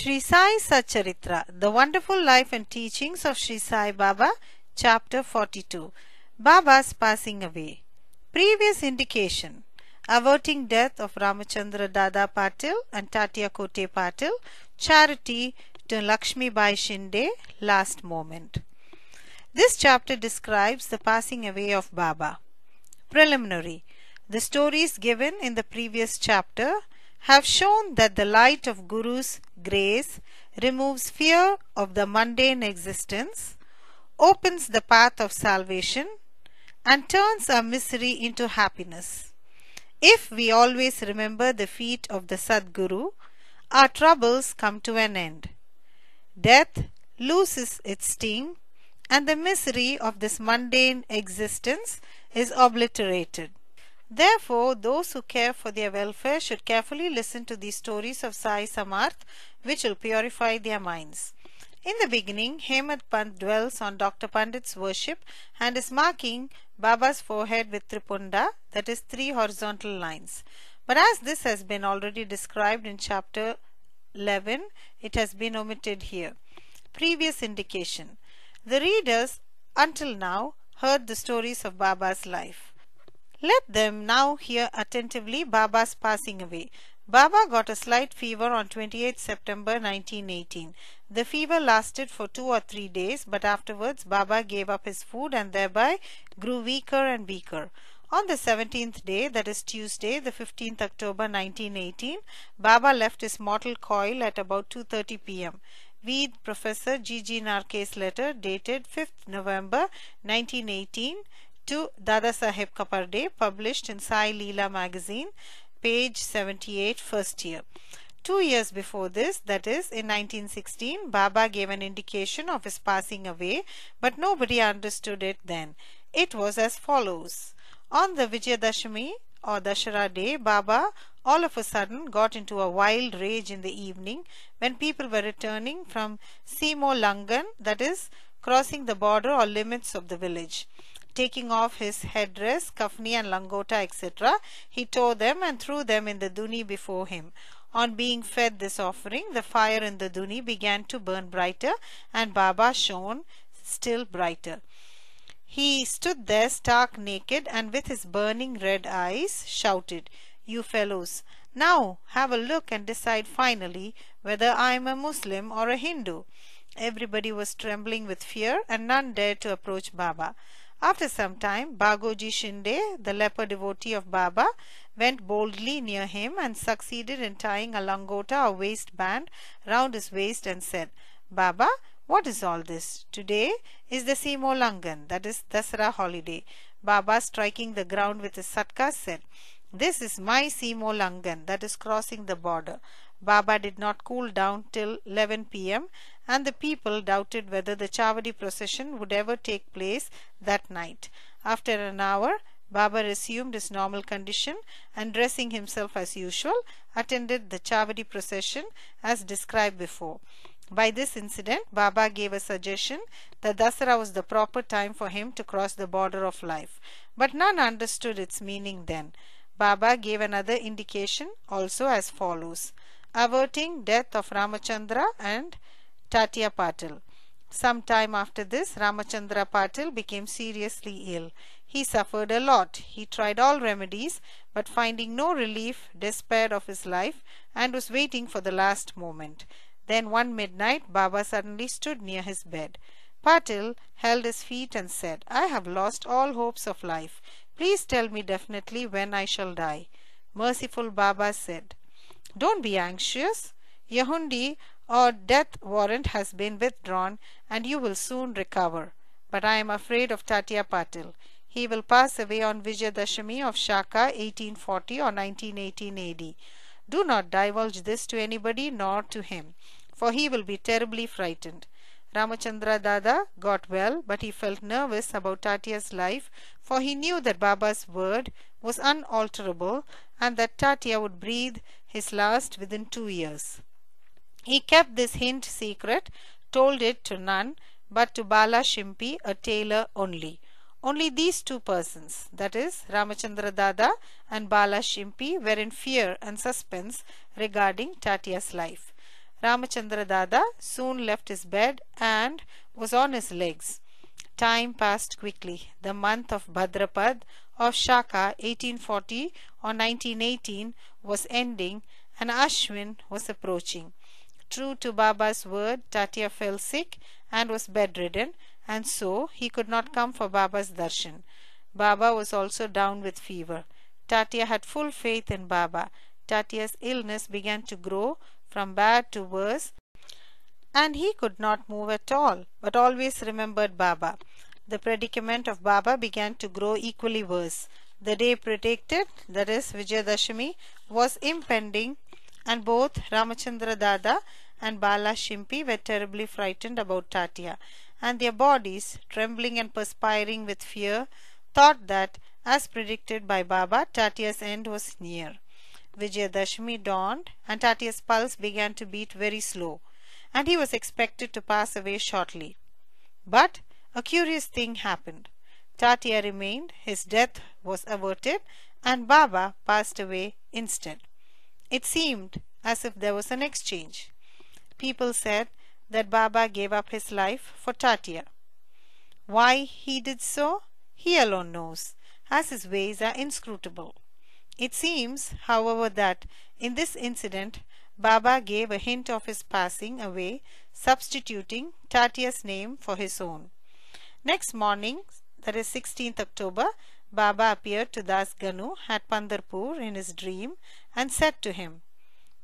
Sri Sai Sacharitra The Wonderful Life and Teachings of Sri Sai Baba, Chapter 42 Baba's Passing Away. Previous indication Averting Death of Ramachandra Dada Patil and Tatya Kote Patil, Charity to Lakshmi Bai Shinde, Last Moment. This chapter describes the passing away of Baba. Preliminary The stories given in the previous chapter have shown that the light of Guru's grace removes fear of the mundane existence, opens the path of salvation, and turns our misery into happiness. If we always remember the feet of the Sadguru, our troubles come to an end. Death loses its sting, and the misery of this mundane existence is obliterated. Therefore, those who care for their welfare should carefully listen to these stories of Sai Samarth, which will purify their minds. In the beginning, Hemant Pant dwells on Dr. Pandit's worship and is marking Baba's forehead with Tripunda, that is, three horizontal lines. But as this has been already described in chapter 11, it has been omitted here. Previous indication The readers, until now, heard the stories of Baba's life. Let them now hear attentively Baba's passing away. Baba got a slight fever on 28 September 1918. The fever lasted for two or three days, but afterwards Baba gave up his food and thereby grew weaker and weaker. On the 17th day, that is Tuesday, the 15th October 1918, Baba left his mortal coil at about 2.30 p.m. Read Professor G. G. Narke's letter dated 5th November 1918 to Dada Saheb Kaparde, published in Sai Leela magazine, page 78, first year. Two years before this, that is, in 1916, Baba gave an indication of his passing away, but nobody understood it then. It was as follows. On the Vijayadashami or Dashara day, Baba all of a sudden got into a wild rage in the evening when people were returning from Simo Langan, that is, crossing the border or limits of the village taking off his headdress, kafni and langota, etc., he tore them and threw them in the duni before him. On being fed this offering, the fire in the duni began to burn brighter, and Baba shone still brighter. He stood there stark naked and with his burning red eyes shouted, You fellows, now have a look and decide finally whether I am a Muslim or a Hindu. Everybody was trembling with fear and none dared to approach Baba. After some time, Bagoji Shinde, the leper devotee of Baba, went boldly near him and succeeded in tying a langota or waistband round his waist and said, Baba, what is all this? Today is the Simolangan, that is Dasara holiday. Baba, striking the ground with his satka, said, this is my Simolangan that is crossing the border. Baba did not cool down till 11 pm and the people doubted whether the Chavadi procession would ever take place that night. After an hour, Baba resumed his normal condition and dressing himself as usual, attended the Chavadi procession as described before. By this incident, Baba gave a suggestion that Dasara was the proper time for him to cross the border of life, but none understood its meaning then. Baba gave another indication also as follows averting death of Ramachandra and Tatya Patil. Some time after this, Ramachandra Patil became seriously ill. He suffered a lot. He tried all remedies, but finding no relief, despaired of his life and was waiting for the last moment. Then one midnight, Baba suddenly stood near his bed. Patil held his feet and said, I have lost all hopes of life. Please tell me definitely when I shall die. Merciful Baba said, Don't be anxious. Yehundi or death warrant has been withdrawn and you will soon recover. But I am afraid of Tatya Patil. He will pass away on Vijayadashami of Shaka 1840 or 1918 AD. Do not divulge this to anybody nor to him, for he will be terribly frightened. Ramachandra Dada got well, but he felt nervous about Tatia's life, for he knew that Baba's word was unalterable and that Tatya would breathe his last within two years. He kept this hint secret, told it to none but to Bala Shimpi, a tailor only. Only these two persons, that is, Ramachandra Dada and Bala Shimpi, were in fear and suspense regarding Tatya's life. Ramachandra Dada soon left his bed and was on his legs. Time passed quickly. The month of Bhadrapad of Shaka 1840 or 1918 was ending and Ashwin was approaching. True to Baba's word, Tatya fell sick and was bedridden, and so he could not come for Baba's darshan. Baba was also down with fever. Tatya had full faith in Baba. Tatya's illness began to grow from bad to worse, and he could not move at all, but always remembered Baba. The predicament of Baba began to grow equally worse. The day predicted, that is Vijayadashami, was impending, and both Ramachandra Dada and Bala Shimpi were terribly frightened about Tatya, and their bodies, trembling and perspiring with fear, thought that, as predicted by Baba, Tatya's end was near. Vijayadashmi dawned, and Tatia's pulse began to beat very slow, and he was expected to pass away shortly. But a curious thing happened. Tatya remained, his death was averted, and Baba passed away instead. It seemed as if there was an exchange. People said that Baba gave up his life for Tatya. Why he did so, he alone knows, as his ways are inscrutable. It seems, however, that in this incident, Baba gave a hint of his passing away, substituting Tatia's name for his own. Next morning, that is 16th October, Baba appeared to Das Ganu at Pandarpur in his dream and said to him,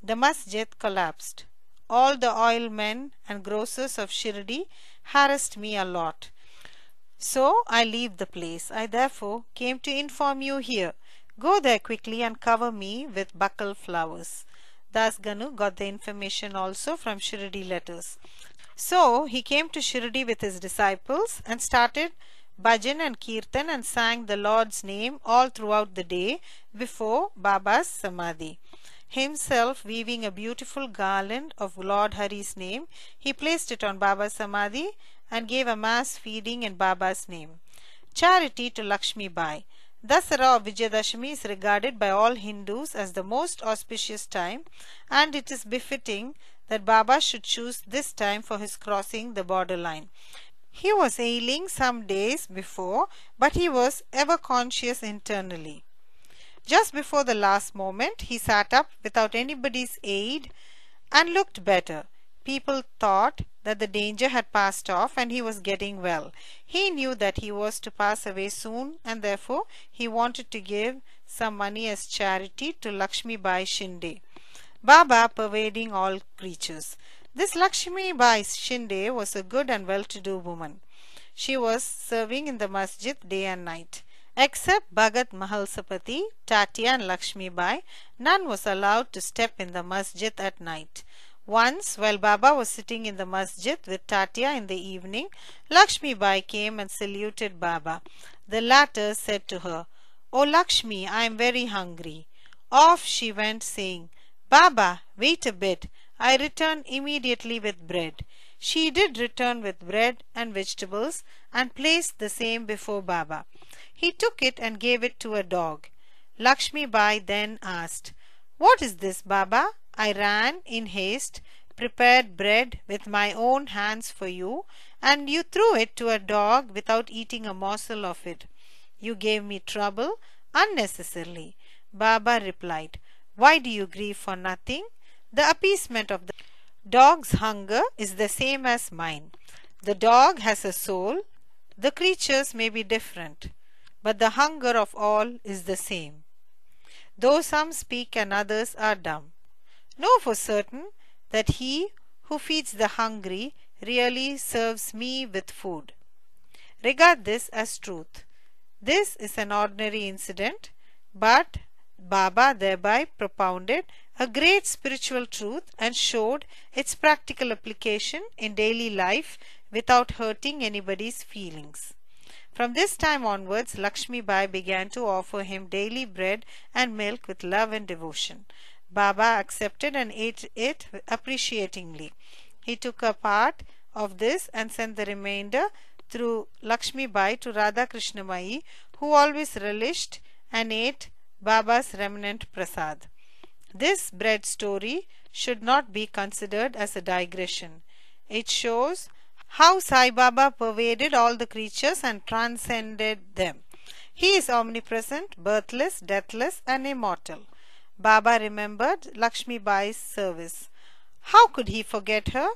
The masjid collapsed. All the oilmen and grocers of Shirdi harassed me a lot. So I leave the place. I therefore came to inform you here Go there quickly and cover me with buckle flowers. Thus Ganu got the information also from Shirdi letters. So he came to Shirdi with his disciples and started bhajan and kirtan and sang the Lord's name all throughout the day before Baba's Samadhi. Himself weaving a beautiful garland of Lord Hari's name, he placed it on Baba's Samadhi and gave a mass feeding in Baba's name. Charity to Lakshmi Bai. Dasara or Vijayadashmi is regarded by all Hindus as the most auspicious time and it is befitting that Baba should choose this time for his crossing the borderline. He was ailing some days before, but he was ever conscious internally. Just before the last moment, he sat up without anybody's aid and looked better. People thought that the danger had passed off and he was getting well. He knew that he was to pass away soon and therefore he wanted to give some money as charity to Lakshmi Bai Shinde. Baba pervading all creatures. This Lakshmi Bai Shinde was a good and well-to-do woman. She was serving in the masjid day and night. Except Bhagat Mahalsapati, Tatya and Lakshmi Bai, none was allowed to step in the masjid at night. Once, while Baba was sitting in the masjid with Tatya in the evening, Lakshmi Bai came and saluted Baba. The latter said to her, O oh Lakshmi, I am very hungry. Off she went, saying, Baba, wait a bit. I return immediately with bread. She did return with bread and vegetables and placed the same before Baba. He took it and gave it to a dog. Lakshmi Bai then asked, What is this, Baba? I ran in haste, prepared bread with my own hands for you, and you threw it to a dog without eating a morsel of it. You gave me trouble unnecessarily. Baba replied, Why do you grieve for nothing? The appeasement of the dog's hunger is the same as mine. The dog has a soul, the creatures may be different, but the hunger of all is the same. Though some speak and others are dumb, Know for certain that he who feeds the hungry really serves me with food. Regard this as truth. This is an ordinary incident, but Baba thereby propounded a great spiritual truth and showed its practical application in daily life without hurting anybody's feelings. From this time onwards, Lakshmi Bai began to offer him daily bread and milk with love and devotion. Baba accepted and ate it appreciatingly. He took a part of this and sent the remainder through Lakshmi Bai to Radha Krishnamai, who always relished and ate Baba's remnant prasad. This bread story should not be considered as a digression. It shows how Sai Baba pervaded all the creatures and transcended them. He is omnipresent, birthless, deathless, and immortal. Baba remembered Lakshmi Bai's service. How could he forget her?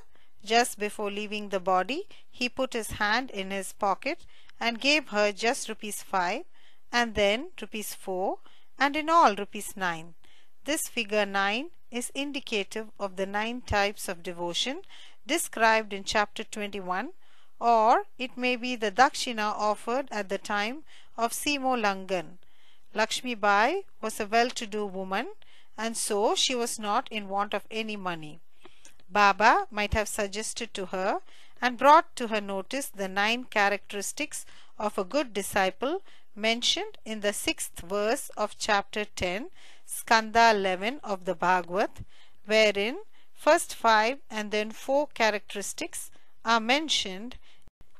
Just before leaving the body, he put his hand in his pocket and gave her just rupees 5 and then rupees 4 and in all rupees 9. This figure 9 is indicative of the nine types of devotion described in chapter 21 or it may be the dakshina offered at the time of Simo Langan Lakshmi Bai was a well-to-do woman and so she was not in want of any money. Baba might have suggested to her and brought to her notice the nine characteristics of a good disciple mentioned in the sixth verse of chapter 10, Skanda 11 of the Bhagavat, wherein first five and then four characteristics are mentioned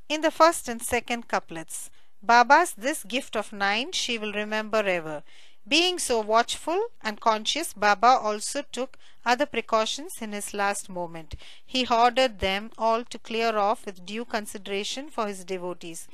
in the first and second couplets. Baba's this gift of nine she will remember ever. Being so watchful and conscious, Baba also took other precautions in his last moment. He ordered them all to clear off with due consideration for his devotees.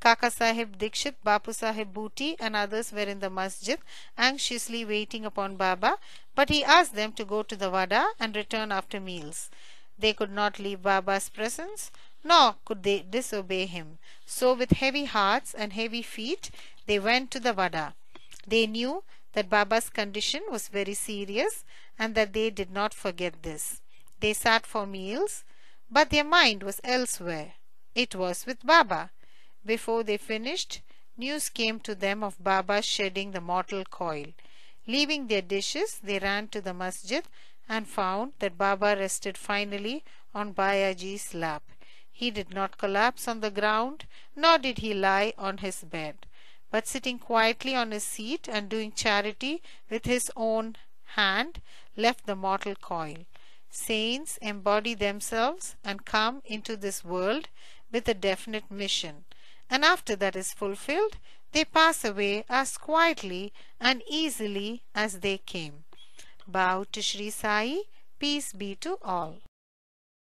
Kaka Sahib Dikshit, Bapu Sahib Bhuti and others were in the masjid anxiously waiting upon Baba, but he asked them to go to the Wada and return after meals. They could not leave Baba's presence nor could they disobey him. So, with heavy hearts and heavy feet, they went to the Vada. They knew that Baba's condition was very serious and that they did not forget this. They sat for meals, but their mind was elsewhere. It was with Baba. Before they finished, news came to them of Baba shedding the mortal coil. Leaving their dishes, they ran to the masjid and found that Baba rested finally on Bayaji's lap. He did not collapse on the ground, nor did he lie on his bed, but sitting quietly on his seat and doing charity with his own hand, left the mortal coil. Saints embody themselves and come into this world with a definite mission, and after that is fulfilled, they pass away as quietly and easily as they came. Bow to Sri Sai. Peace be to all.